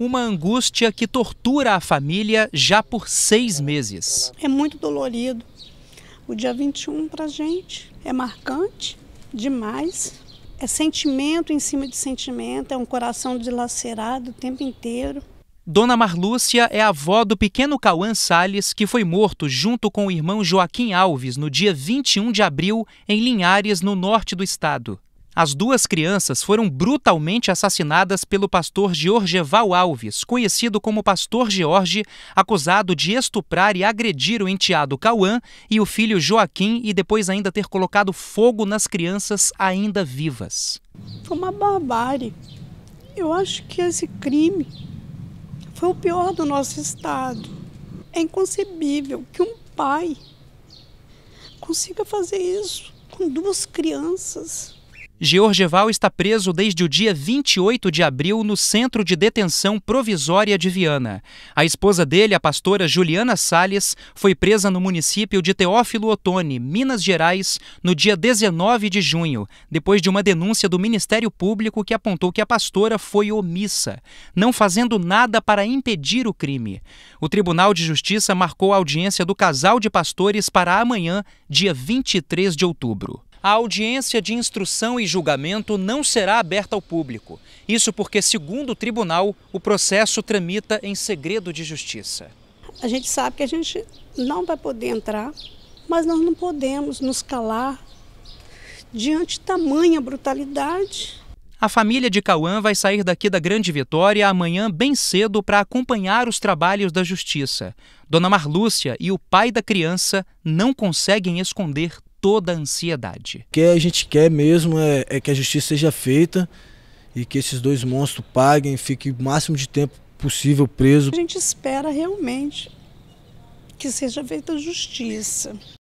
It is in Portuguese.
uma angústia que tortura a família já por seis meses. É muito dolorido. O dia 21 para gente é marcante demais. É sentimento em cima de sentimento, é um coração dilacerado o tempo inteiro. Dona Marlúcia é avó do pequeno Cauã Salles, que foi morto junto com o irmão Joaquim Alves no dia 21 de abril em Linhares, no norte do estado. As duas crianças foram brutalmente assassinadas pelo pastor Georgeval Alves, conhecido como Pastor George, acusado de estuprar e agredir o enteado Cauã e o filho Joaquim e depois ainda ter colocado fogo nas crianças ainda vivas. Foi uma barbárie. Eu acho que esse crime foi o pior do nosso estado. É inconcebível que um pai consiga fazer isso com duas crianças. Georgeval está preso desde o dia 28 de abril no Centro de Detenção Provisória de Viana. A esposa dele, a pastora Juliana Salles, foi presa no município de Teófilo Otoni, Minas Gerais, no dia 19 de junho, depois de uma denúncia do Ministério Público que apontou que a pastora foi omissa, não fazendo nada para impedir o crime. O Tribunal de Justiça marcou a audiência do casal de pastores para amanhã, dia 23 de outubro a audiência de instrução e julgamento não será aberta ao público. Isso porque, segundo o tribunal, o processo tramita em segredo de justiça. A gente sabe que a gente não vai poder entrar, mas nós não podemos nos calar diante de tamanha brutalidade. A família de Cauã vai sair daqui da Grande Vitória amanhã bem cedo para acompanhar os trabalhos da justiça. Dona Marlúcia e o pai da criança não conseguem esconder toda a ansiedade. O que a gente quer mesmo é, é que a justiça seja feita e que esses dois monstros paguem, fiquem o máximo de tempo possível preso. A gente espera realmente que seja feita justiça.